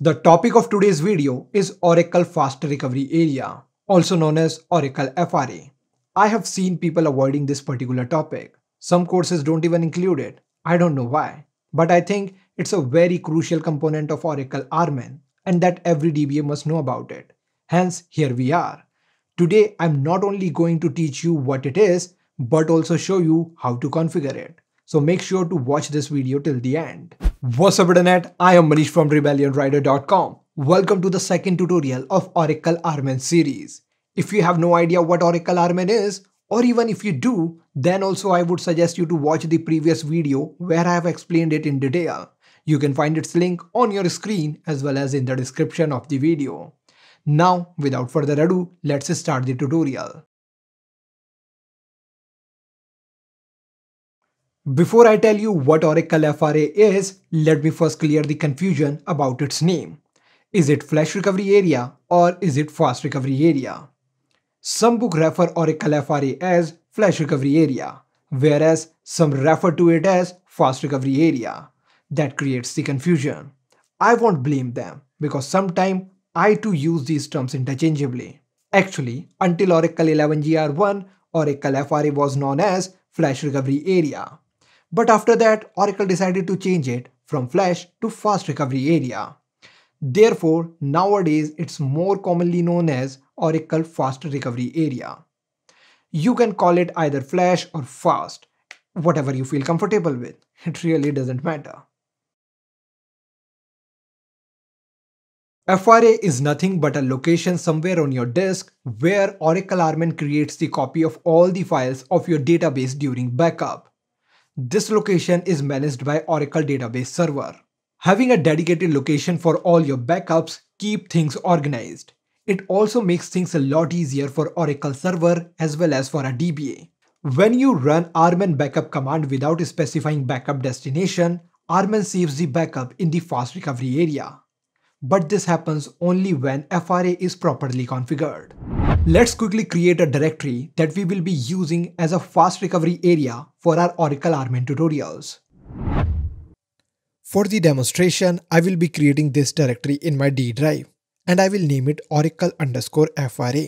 The topic of today's video is Oracle Fast Recovery Area, also known as Oracle FRA. I have seen people avoiding this particular topic. Some courses don't even include it. I don't know why. But I think it's a very crucial component of Oracle RMAN and that every DBA must know about it. Hence, here we are. Today, I'm not only going to teach you what it is, but also show you how to configure it. So make sure to watch this video till the end. What's up internet? I am Manish from RebellionRider.com. Welcome to the second tutorial of Oracle Armin series. If you have no idea what Oracle Armin is, or even if you do, then also I would suggest you to watch the previous video where I have explained it in detail. You can find its link on your screen as well as in the description of the video. Now, without further ado, let's start the tutorial. Before I tell you what Oracle FRA is, let me first clear the confusion about its name. Is it Flash Recovery Area or is it Fast Recovery Area? Some book refer Oracle FRA as Flash Recovery Area, whereas some refer to it as Fast Recovery Area. That creates the confusion. I won't blame them because sometimes I too use these terms interchangeably. Actually, until Oracle 11 GR1, Oracle FRA was known as Flash Recovery Area but after that, Oracle decided to change it from flash to fast recovery area. Therefore, nowadays it's more commonly known as Oracle fast recovery area. You can call it either flash or fast, whatever you feel comfortable with. It really doesn't matter. FRA is nothing but a location somewhere on your disk where Oracle Armin creates the copy of all the files of your database during backup. This location is managed by Oracle Database Server. Having a dedicated location for all your backups keep things organized. It also makes things a lot easier for Oracle Server as well as for a DBA. When you run rman backup command without specifying backup destination, rman saves the backup in the fast recovery area. But this happens only when FRA is properly configured. Let's quickly create a directory that we will be using as a fast recovery area for our Oracle Armin tutorials. For the demonstration, I will be creating this directory in my D drive and I will name it oracle underscore FRA.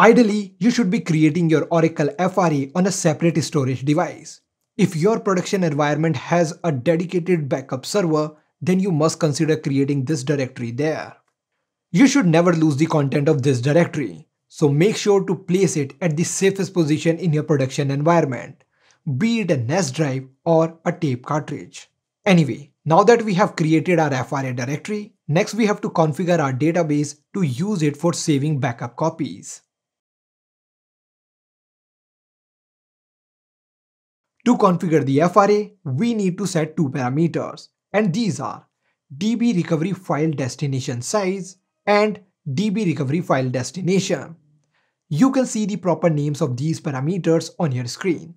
Ideally, you should be creating your Oracle FRE on a separate storage device. If your production environment has a dedicated backup server, then you must consider creating this directory there. You should never lose the content of this directory, so make sure to place it at the safest position in your production environment, be it a NAS drive or a tape cartridge. Anyway, now that we have created our FRA directory, next we have to configure our database to use it for saving backup copies. To configure the FRA, we need to set two parameters and these are DB recovery file destination size and DB recovery file destination. You can see the proper names of these parameters on your screen.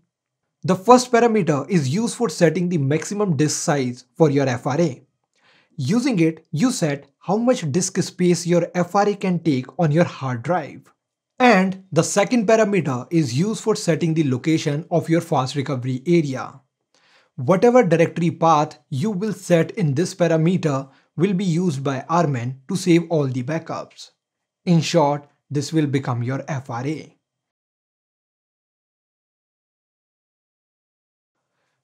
The first parameter is used for setting the maximum disk size for your FRA. Using it, you set how much disk space your FRA can take on your hard drive. And the second parameter is used for setting the location of your fast recovery area. Whatever directory path you will set in this parameter will be used by Armin to save all the backups. In short, this will become your FRA.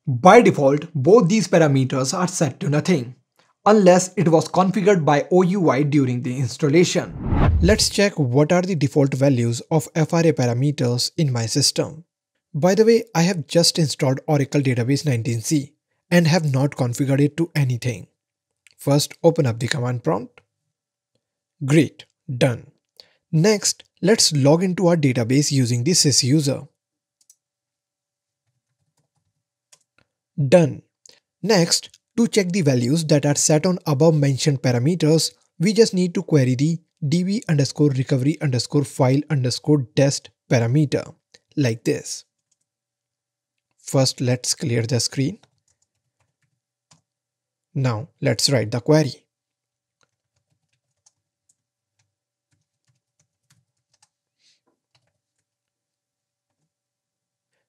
By default, both these parameters are set to nothing, unless it was configured by OUI during the installation. Let's check what are the default values of FRA parameters in my system. By the way, I have just installed Oracle Database 19c and have not configured it to anything. First, open up the command prompt. Great, done. Next, let's log into our database using the sysuser. Done. Next, to check the values that are set on above mentioned parameters, we just need to query the db underscore recovery underscore file underscore test parameter like this. First, let's clear the screen. Now, let's write the query.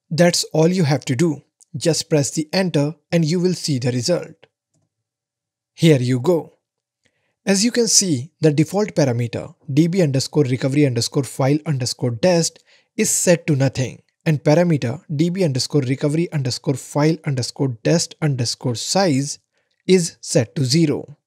That's all you have to do. Just press the enter and you will see the result. Here you go. As you can see, the default parameter db underscore recovery underscore file underscore is set to nothing and parameter db underscore recovery underscore file underscore underscore size is set to zero.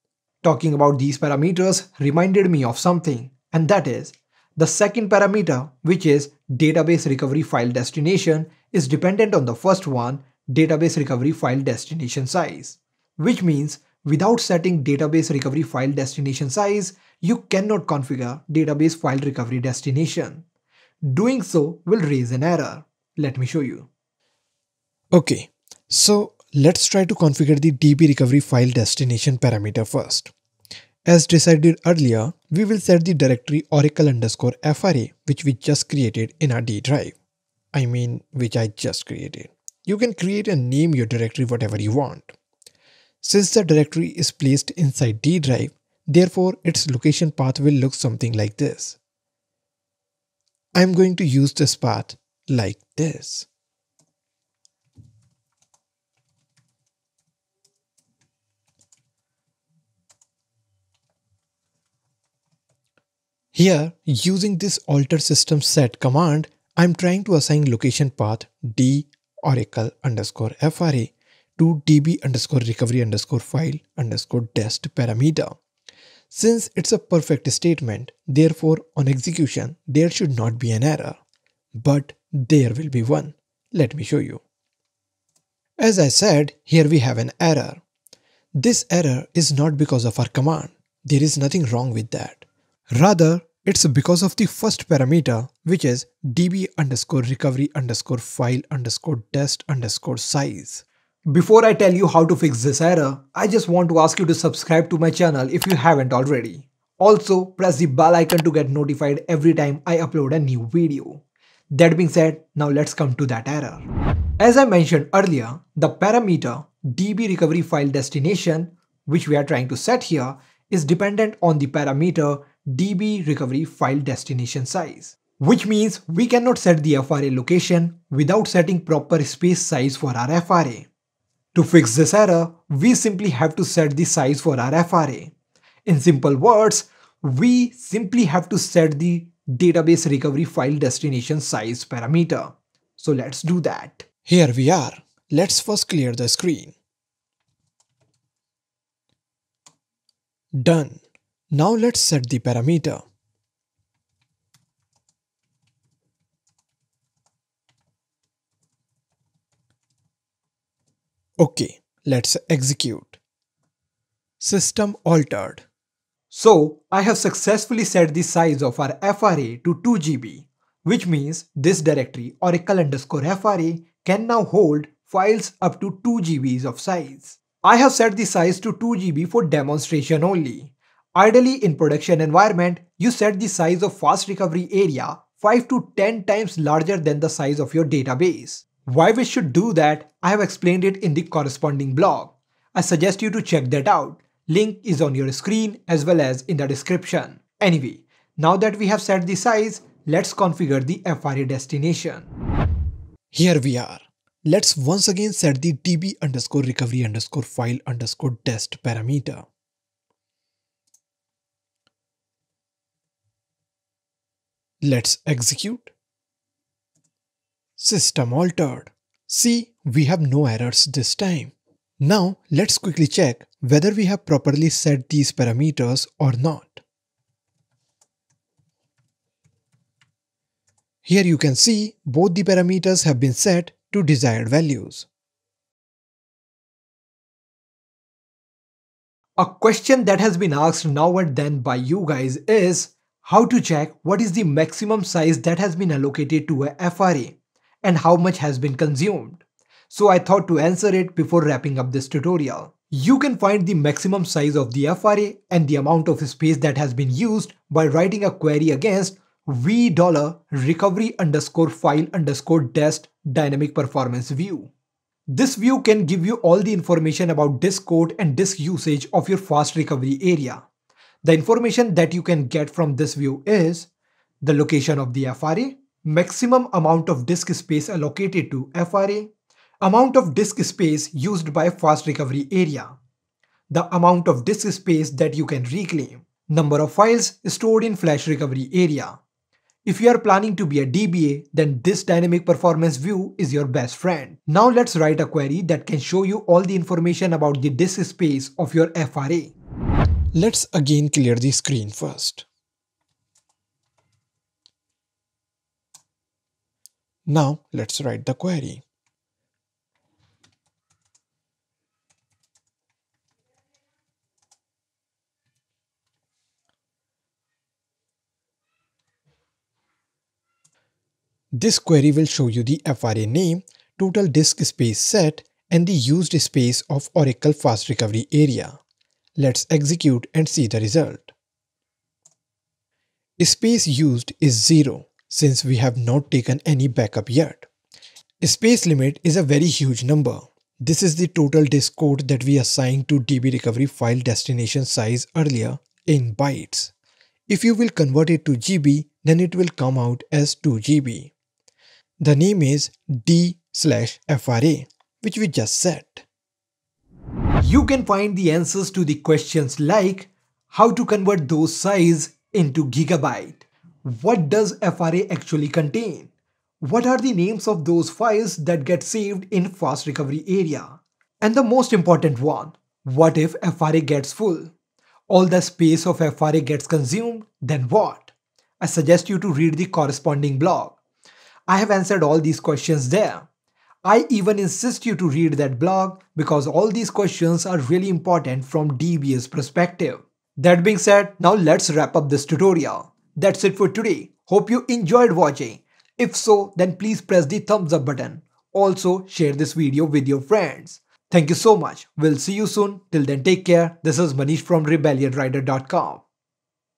Talking about these parameters reminded me of something and that is the second parameter which is database recovery file destination is dependent on the first one database recovery file destination size which means Without setting database recovery file destination size, you cannot configure database file recovery destination. Doing so will raise an error. Let me show you. Okay, so let's try to configure the DB recovery file destination parameter first. As decided earlier, we will set the directory oracle underscore fra which we just created in our D drive. I mean, which I just created. You can create and name your directory whatever you want. Since the directory is placed inside D drive, therefore its location path will look something like this. I'm going to use this path like this. Here, using this alter system set command, I'm trying to assign location path d oracle underscore fra to db underscore recovery underscore file underscore test parameter. Since it's a perfect statement, therefore on execution, there should not be an error. But there will be one. Let me show you. As I said, here we have an error. This error is not because of our command. There is nothing wrong with that. Rather, it's because of the first parameter, which is db underscore recovery underscore file underscore test underscore size. Before I tell you how to fix this error, I just want to ask you to subscribe to my channel if you haven't already. Also, press the bell icon to get notified every time I upload a new video. That being said, now let's come to that error. As I mentioned earlier, the parameter db recovery file destination, which we are trying to set here, is dependent on the parameter db recovery file destination size, which means we cannot set the FRA location without setting proper space size for our FRA. To fix this error, we simply have to set the size for our FRA. In simple words, we simply have to set the database recovery file destination size parameter. So let's do that. Here we are. Let's first clear the screen. Done. Now let's set the parameter. Okay, let's execute. System altered. So, I have successfully set the size of our FRA to 2 GB, which means this directory oracle underscore FRA can now hold files up to 2 GBs of size. I have set the size to 2 GB for demonstration only. Ideally in production environment, you set the size of fast recovery area 5 to 10 times larger than the size of your database. Why we should do that, I have explained it in the corresponding blog. I suggest you to check that out. Link is on your screen as well as in the description. Anyway, now that we have set the size, let's configure the FRA destination. Here we are. Let's once again set the db underscore recovery underscore file underscore test parameter. Let's execute. System altered. See, we have no errors this time. Now let's quickly check whether we have properly set these parameters or not. Here you can see both the parameters have been set to desired values. A question that has been asked now and then by you guys is how to check what is the maximum size that has been allocated to a FRA and how much has been consumed. So I thought to answer it before wrapping up this tutorial. You can find the maximum size of the FRA and the amount of space that has been used by writing a query against v dollar recovery underscore file underscore dest dynamic performance view. This view can give you all the information about disk code and disk usage of your fast recovery area. The information that you can get from this view is the location of the FRA, maximum amount of disk space allocated to FRA, amount of disk space used by fast recovery area, the amount of disk space that you can reclaim, number of files stored in flash recovery area. If you are planning to be a DBA, then this dynamic performance view is your best friend. Now let's write a query that can show you all the information about the disk space of your FRA. Let's again clear the screen first. Now let's write the query. This query will show you the FRA name, total disk space set, and the used space of Oracle Fast Recovery area. Let's execute and see the result. Space used is 0 since we have not taken any backup yet. space limit is a very huge number. This is the total disk code that we assigned to DB recovery file destination size earlier in bytes. If you will convert it to GB, then it will come out as 2GB. The name is D slash FRA, which we just set. You can find the answers to the questions like how to convert those size into gigabyte. What does FRA actually contain? What are the names of those files that get saved in fast recovery area? And the most important one, what if FRA gets full? All the space of FRA gets consumed, then what? I suggest you to read the corresponding blog. I have answered all these questions there. I even insist you to read that blog because all these questions are really important from DBA's perspective. That being said, now let's wrap up this tutorial. That's it for today. Hope you enjoyed watching. If so, then please press the thumbs up button. Also, share this video with your friends. Thank you so much. We'll see you soon. Till then, take care. This is Manish from RebellionRider.com.